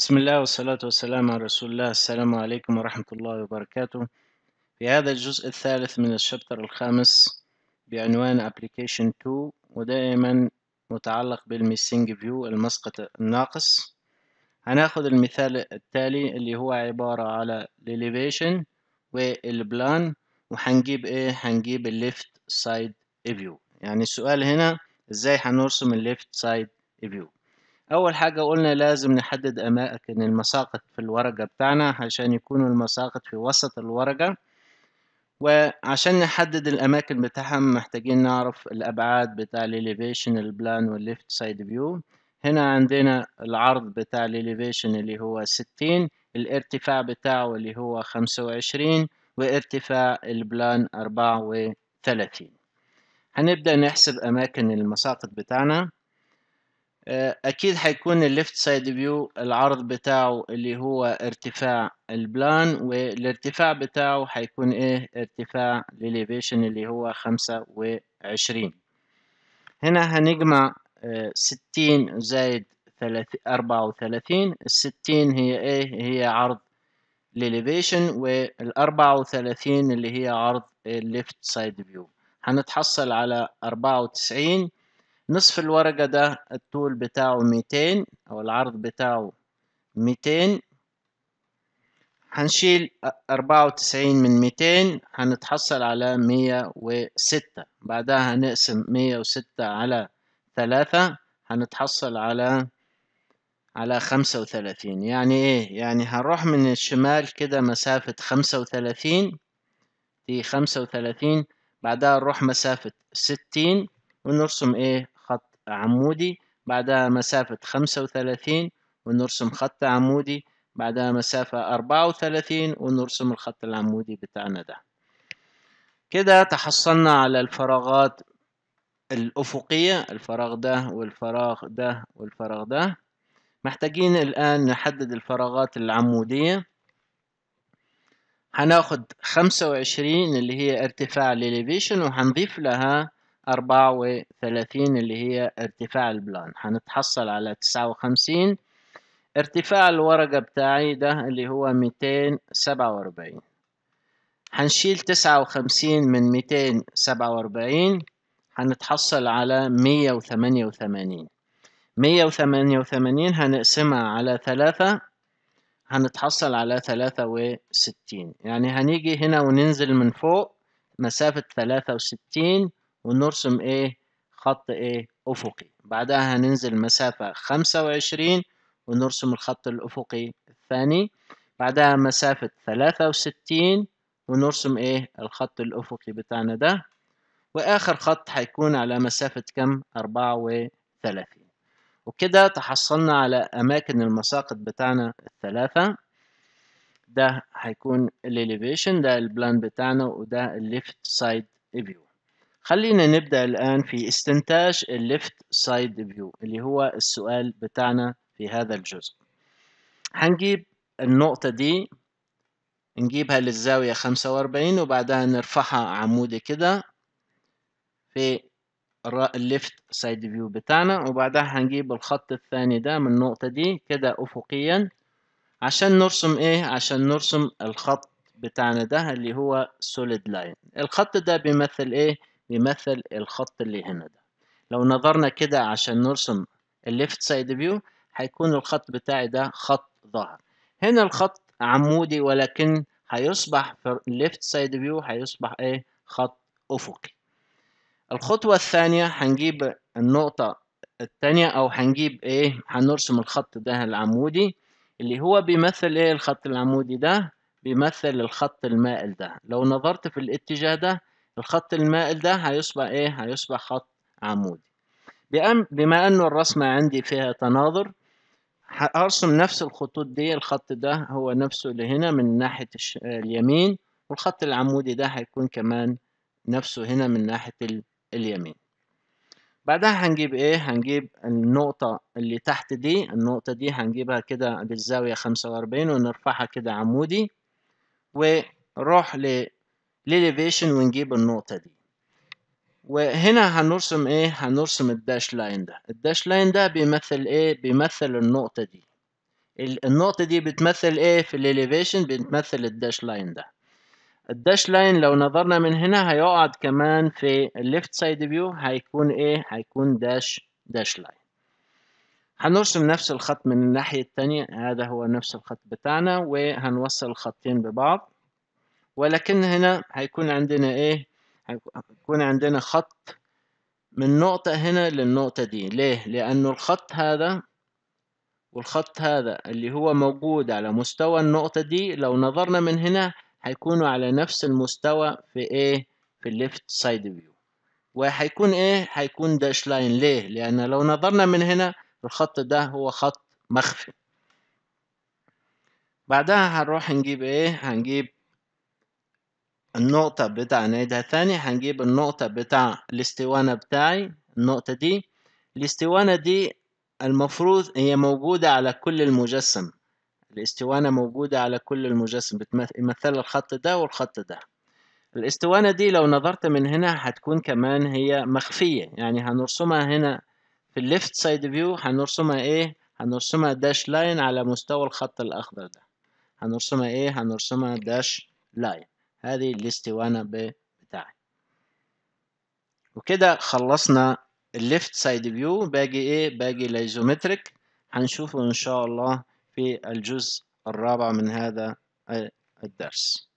بسم الله والصلاة والسلام على رسول الله السلام عليكم ورحمة الله وبركاته في هذا الجزء الثالث من الشابتر الخامس بعنوان Application 2 ودائما متعلق بالميسينج فيو المسقط الناقص هناخد المثال التالي اللي هو عبارة على الاليفيشن والبلان وهنجيب ايه هنجيب الليفت سايد فيو يعني السؤال هنا ازاي هنرسم الليفت سايد فيو أول حاجة قلنا لازم نحدد أماكن المساقط في الورقة بتاعنا عشان يكون المساقط في وسط الورقة وعشان نحدد الأماكن بتاعهم محتاجين نعرف الأبعاد بتاع الإليفيشن البلان والليفت سايد فيو هنا عندنا العرض بتاع الإليفيشن اللي هو ستين الارتفاع بتاعه اللي هو خمسة وعشرين وارتفاع البلان أربعة وثلاثين هنبدأ نحسب أماكن المساقط بتاعنا اكيد حيكون الليفت سايد فيو العرض بتاعه اللي هو ارتفاع البلان والارتفاع بتاعه حيكون ايه ارتفاع الاليفيشن اللي هو خمسة وعشرين هنا هنجمع آه، ستين زائد أربعة وثلاثين الستين هي ايه هي عرض الاليفيشن والأربعة وثلاثين اللي هي عرض الليفت سايد فيو هنتحصل على أربعة وتسعين نصف الورقة ده الطول بتاعه 200 أو العرض بتاعه 200 هنشيل أربعة وتسعين من 200 هنتحصل على مية وستة بعدها هنقسم مية وستة على ثلاثة هنتحصل على على خمسة وثلاثين يعني إيه يعني هنروح من الشمال كده مسافة خمسة وثلاثين دي خمسة وثلاثين بعدها نروح مسافة ستين ونرسم إيه عمودي بعدها مسافة خمسة وثلاثين ونرسم خط عمودي بعدها مسافة أربعة وثلاثين ونرسم الخط العمودي بتاعنا ده كده تحصلنا على الفراغات الأفقية الفراغ ده والفراغ ده والفراغ ده محتاجين الآن نحدد الفراغات العمودية هناخد خمسة وعشرين اللي هي ارتفاع الإليفيشن وهنضيف لها أربعة وثلاثين اللي هي ارتفاع البلان هنتحصل على تسعة وخمسين ارتفاع الورقة بتاعي ده اللي هو ميتين سبعة وأربعين هنشيل تسعة وخمسين من ميتين سبعة وأربعين هنتحصل على مية وثمانية وثمانين مية وثمانية وثمانين هنقسمها على ثلاثة هنتحصل على ثلاثة وستين يعني هنيجي هنا وننزل من فوق مسافة ثلاثة وستين ونرسم ايه خط ايه افقي بعدها هننزل مسافة خمسة وعشرين ونرسم الخط الافقي الثاني بعدها مسافة ثلاثة وستين ونرسم ايه الخط الافقي بتاعنا ده واخر خط هيكون على مسافة كم اربعة وثلاثين وكده تحصلنا على اماكن المساقط بتاعنا الثلاثة ده هيكون الاليفيشن ده البلان بتاعنا وده الليفت سايد فيو خلينا نبدأ الآن في استنتاج الليفت سايد فيو اللي هو السؤال بتاعنا في هذا الجزء هنجيب النقطة دي نجيبها للزاوية 45 وبعدها نرفعها عمودي كده في الليفت سايد فيو بتاعنا وبعدها هنجيب الخط الثاني ده من النقطة دي كده أفقيا عشان نرسم إيه؟ عشان نرسم الخط بتاعنا ده اللي هو سوليد لاين الخط ده بيمثل إيه؟ بيمثل الخط اللي هنا ده لو نظرنا كده عشان نرسم الليفت سايد فيو هيكون الخط بتاعي ده خط ظهر هنا الخط عمودي ولكن هيصبح في الليفت سايد فيو هيصبح ايه خط افقي الخطوة الثانية هنجيب النقطة الثانية او هنجيب ايه هنرسم الخط ده العمودي اللي هو بيمثل ايه الخط العمودي ده بيمثل الخط المائل ده لو نظرت في الاتجاه ده الخط المائل ده هيصبح ايه هيصبح خط عمودي بما انه الرسمة عندي فيها تناظر هرسم نفس الخطوط دي الخط ده هو نفسه اللي هنا من ناحية اليمين والخط العمودي ده هيكون كمان نفسه هنا من ناحية اليمين بعدها هنجيب ايه هنجيب النقطة اللي تحت دي النقطة دي هنجيبها كده بالزاوية خمسة وأربعين ونرفعها كده عمودي ونروح لليفيشن ونجيب النقطة دي وهنا هنرسم ايه هنرسم الداش لاين ده الداش لاين ده بيمثل ايه بيمثل النقطة دي النقطة دي بتمثل ايه في الاليفيشن بتمثل الداش لاين ده الداش لاين لو نظرنا من هنا هيقعد كمان في الليفت سايد فيو هيكون ايه هيكون داش داش لاين هنرسم نفس الخط من الناحية التانية هذا هو نفس الخط بتاعنا وهنوصل الخطين ببعض ولكن هنا هيكون عندنا ايه هيكون عندنا خط من نقطة هنا للنقطة دي ليه لأنه الخط هذا والخط هذا اللي هو موجود على مستوى النقطة دي لو نظرنا من هنا هيكونوا على نفس المستوى في ايه في الليفت سايد فيو وهيكون ايه هيكون داش لاين ليه لان لو نظرنا من هنا الخط ده هو خط مخفي بعدها هنروح نجيب ايه هنجيب النقطة بتاع نعيدها ثاني هنجيب النقطة بتاع الاستوانة بتاعي النقطة دي الاستوانة دي المفروض هي موجودة على كل المجسم الاستوانة موجودة على كل المجسم بتمثل الخط ده والخط ده الاستوانة دي لو نظرت من هنا هتكون كمان هي مخفية يعني هنرسمها هنا في الليفت سايد فيو هنرسمها ايه هنرسمها داش لاين على مستوى الخط الأخضر ده هنرسمها ايه هنرسمها داش لاين هذه الاستوانة بتاعي وكده خلصنا الليفت سايد فيو باقي ايه باقي الايزومتريك هنشوفه ان شاء الله في الجزء الرابع من هذا الدرس